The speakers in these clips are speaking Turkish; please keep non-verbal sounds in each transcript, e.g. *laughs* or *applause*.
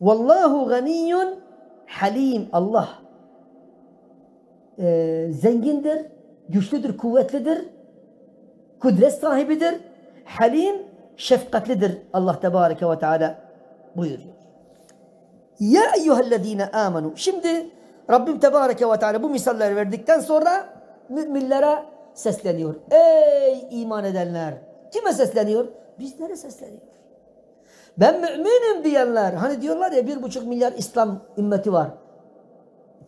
Vallahu ganiyun halim. Allah e, zengindir, güçlüdür, kuvvetlidir, kudret sahibidir, halim, şefkatlidir Allah Tebareke ve Teala buyuruyor. Ya eyyühellezine amenu. Şimdi Rabbim Tebareke ve Teala bu misaller verdikten sonra müminlere sesleniyor. Ey iman edenler! Kime sesleniyor? Bizlere sesleniyor ben müminim diyenler. Hani diyorlar ya bir buçuk milyar İslam ümmeti var.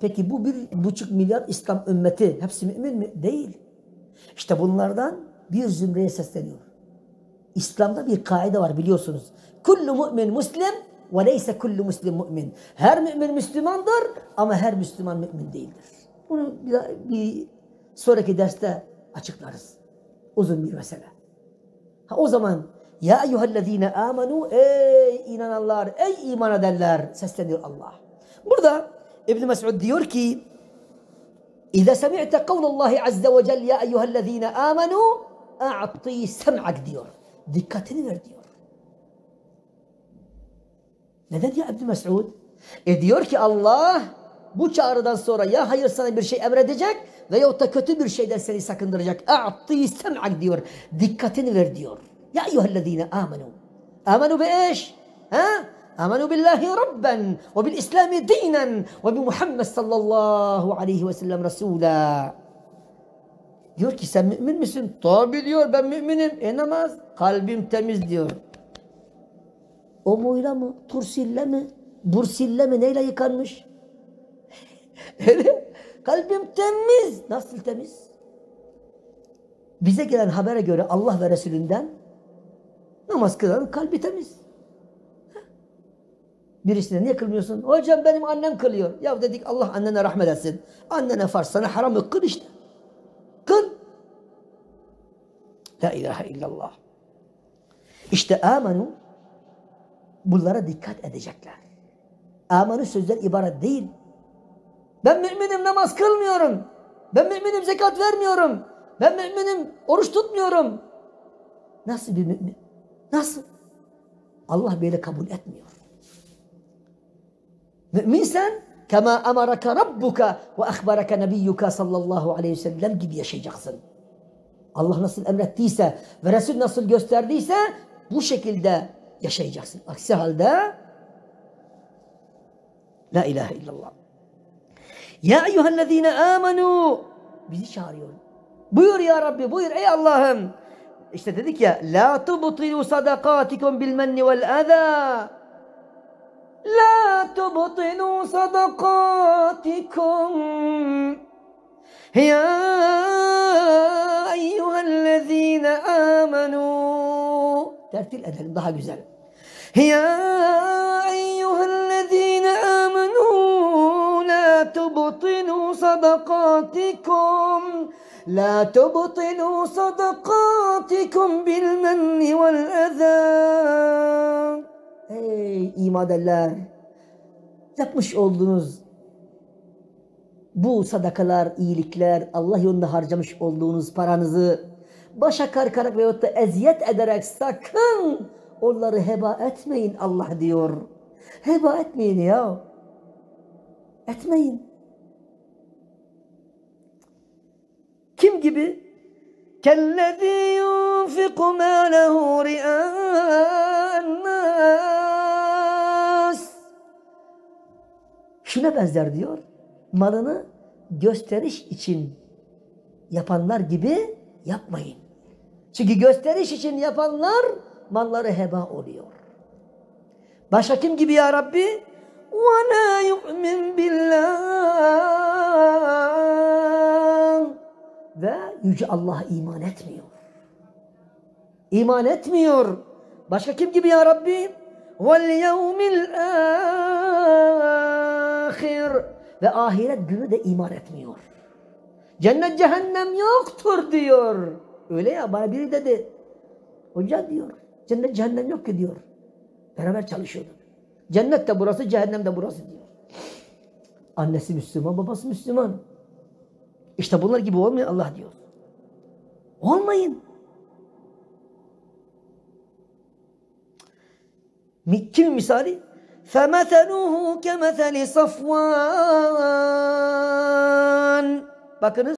Peki bu bir buçuk milyar İslam ümmeti hepsi mümin mi? Değil. İşte bunlardan bir zümreye sesleniyor. İslam'da bir kaide var biliyorsunuz. Kullu mümin muslim ve leyse kullu muslim mümin. Her mümin Müslümandır ama her Müslüman mümin değildir. Bunu bir, bir sonraki derste açıklarız. Uzun bir mesele. Ha, o zaman ya eyyühellezine amenu ey inananlar, ey iman edenler sesleniyor Allah. Burada İbn Mes'ud diyor ki İza semi'te kavlallahi azze ve celle ya eyyühellezine amenu a'ti sem'ak diyor. Dikkatini ver diyor. Neden ya İbn Mes'ud? E diyor ki Allah bu çağrıdan sonra ya hayır sana bir şey emredecek veyahut da kötü bir şeyden seni sakındıracak. A'ti sem'ak diyor. Dikkatini ver diyor. يا أيها الذين آمنوا آمنوا بإيش؟ ها؟ آمنوا بالله ربا وبالإسلام دينا وبمحمد صلى الله عليه وسلم رسولا Diyor ki sen mümin misin? Tabi diyor ben müminim. E namaz? Kalbim temiz diyor. O muyla mı? Tursille mi? Bursille mi? Neyle yıkanmış? Öyle. *laughs* Kalbim temiz. Nasıl temiz? Bize gelen habere göre Allah ve Resulünden namaz kılar, kalbi temiz. Birisine niye kılmıyorsun? Hocam benim annem kılıyor. Ya dedik Allah annene rahmet etsin. Annene farz sana haram Kıl işte. Kıl. La ilahe illallah. İşte amanu bunlara dikkat edecekler. Amanu sözler ibaret değil. Ben müminim namaz kılmıyorum. Ben müminim zekat vermiyorum. Ben müminim oruç tutmuyorum. Nasıl bir mümin? Nasıl? Allah böyle kabul etmiyor. Müminsen kema emaraka rabbuka ve ahbaraka nebiyyuka sallallahu aleyhi ve sellem gibi yaşayacaksın. Allah nasıl emrettiyse ve Resul nasıl gösterdiyse bu şekilde yaşayacaksın. Aksi halde La ilahe illallah. Ya eyyühellezine amenu bizi çağırıyor. Buyur ya Rabbi buyur ey Allah'ım. işte dedik ya la tubtilu sadakatikum bil menni vel eza la tubtilu sadakatikum ya eyyühellezine amenu tertil edelim daha güzel ya eyyühellezine amenu la tubtilu صدقاتكم لا تبطلوا صدقاتكم بالمن والأذى Ey imadeller! Yapmış olduğunuz bu sadakalar, iyilikler, Allah yolunda harcamış olduğunuz paranızı başa karkarak veyahut da eziyet ederek sakın onları heba etmeyin Allah diyor. Heba etmeyin ya. Etmeyin. Kim gibi? Kellezî yunfiku mâlehu ri'annâs. Şuna benzer diyor. Malını gösteriş için yapanlar gibi yapmayın. Çünkü gösteriş için yapanlar malları heba oluyor. Başka kim gibi ya Rabbi? وَلَا يُؤْمِنْ بِاللّٰهِ Yüce Allah'a iman etmiyor. İman etmiyor. Başka kim gibi ya Rabbi? Ve ahiret günü de iman etmiyor. Cennet cehennem yoktur diyor. Öyle ya bana biri dedi. Hoca diyor. Cennet cehennem yok ki diyor. Beraber çalışıyorduk. Cennet de burası, cehennem de burası diyor. Annesi Müslüman, babası Müslüman. İşte bunlar gibi olmuyor Allah diyor olmayın. Kim misali? فَمَثَلُهُ كَمَثَلِ صَفْوَانٍ Bakınız